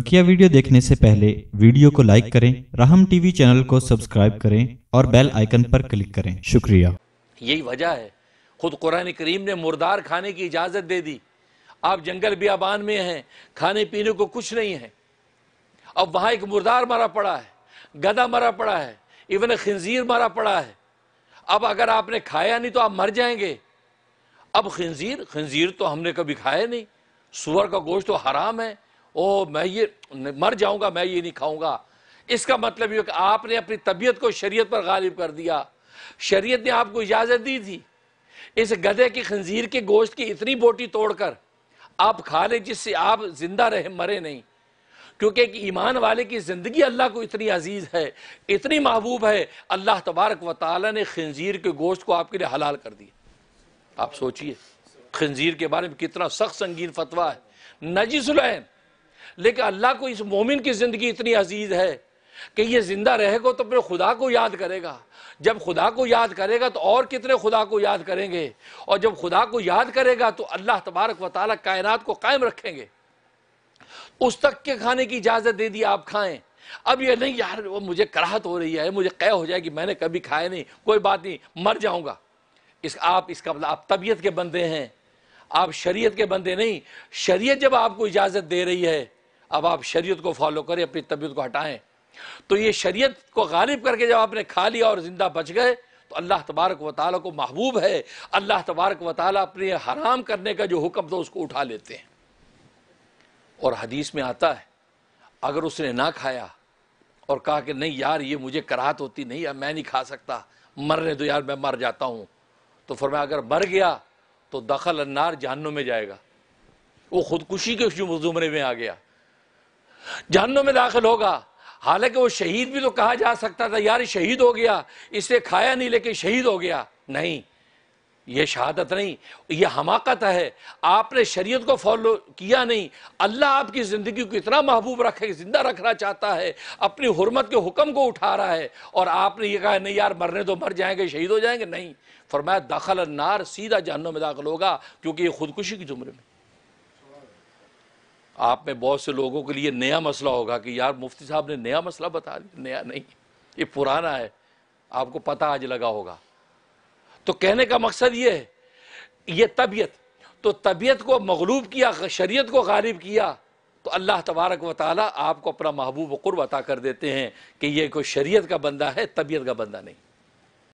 बकिया वीडियो देखने से पहले वीडियो को लाइक करें राहम टीवी चैनल को सब्सक्राइब करें और बेल आइकन पर क्लिक करें शुक्रिया यही वजह है खुद कुरान करीम ने मुर्दार खाने की इजाज़त दे दी आप जंगल बियाबान में हैं खाने पीने को कुछ नहीं है अब वहां एक मुर्दार मरा पड़ा है गदा मरा पड़ा है इवन खिंजीर मरा पड़ा है अब अगर आपने खाया नहीं तो आप मर जाएंगे अब खिंजीर खिंजीर तो हमने कभी खाया नहीं सुअर का गोश्त तो हराम है ओ मैं ये मर जाऊंगा मैं ये नहीं खाऊंगा इसका मतलब ये कि आपने अपनी तबीयत को शरीयत पर गालिब कर दिया शरीयत ने आपको इजाज़त दी थी इस गधे की खंजीर के गोश्त की इतनी बोटी तोड़कर आप खा लें जिससे आप जिंदा रहे मरे नहीं क्योंकि एक ईमान वाले की ज़िंदगी अल्लाह को इतनी अजीज़ है इतनी महबूब है अल्लाह तबारक व ताली ने खंजीर के गोश्त को आपके लिए हलाल कर दिया आप सोचिए खंजीर के बारे में कितना सख्त संगीन फतवा है नजीसुलैन लेकिन अल्लाह को इस मोमिन की ज़िंदगी इतनी अजीज़ है कि ये ज़िंदा रहेगा तो अपने खुदा को याद करेगा जब खुदा को याद करेगा तो और कितने खुदा को याद करेंगे और जब खुदा को याद करेगा तो अल्लाह तबारक व कायनात को कायम रखेंगे उस तक के खाने की इजाज़त दे दी आप खाएं अब ये नहीं यार वो मुझे कराहत हो रही है मुझे कह हो जाएगी मैंने कभी खाया नहीं कोई बात नहीं मर जाऊंगा इस आप इसका मतलब, आप तबीयत के बंदे हैं आप शरीयत के बंदे नहीं शरीयत जब आपको इजाज़त दे रही है अब आप शरीयत को फॉलो करें अपनी तबीयत को हटाएं तो ये शरीयत को गालिब करके जब आपने खा लिया और ज़िंदा बच गए तो अल्लाह तबारक व ताली को महबूब है अल्लाह तबारक व ताली अपने हराम करने का जो हुक्म था उसको उठा लेते हैं और हदीस में आता है अगर उसने ना खाया और कहा कि नहीं यार ये मुझे कराहत होती नहीं अब मैं नहीं खा सकता मरने दो यार मैं मर जाता हूँ तो फरमाया अगर मर गया तो दखल अन्नार जहन्नुम में जाएगा वो खुदकुशी के जुमरे में आ गया जहनों में दाखिल होगा हालांकि वो शहीद भी तो कहा जा सकता था यार शहीद हो गया इसे खाया नहीं लेकिन शहीद हो गया नहीं ये शहादत नहीं ये हमाकत है आपने शरीयत को फॉलो किया नहीं अल्लाह आपकी ज़िंदगी को इतना महबूब रखे ज़िंदा रखना चाहता है अपनी हरमत के हुक्म को उठा रहा है और आपने ये कहा नहीं यार मरने तो मर जाएंगे शहीद हो जाएंगे नहीं फरमाया दखल नार सीधा जहनों में दाखिल होगा क्योंकि ये खुदकुशी की जुमरे में आप में बहुत से लोगों के लिए नया मसला होगा कि यार मुफ्ती साहब ने नया मसला बता दिया नया नहीं ये पुराना है आपको पता आज लगा होगा तो कहने का मकसद ये है ये तबीयत तो तबीयत को मगलूब किया शरीयत को गालिब किया तो अल्लाह तबारक व आपको अपना महबूब व अता कर देते हैं कि ये कोई शरीयत का बंदा है तबीयत का बंदा नहीं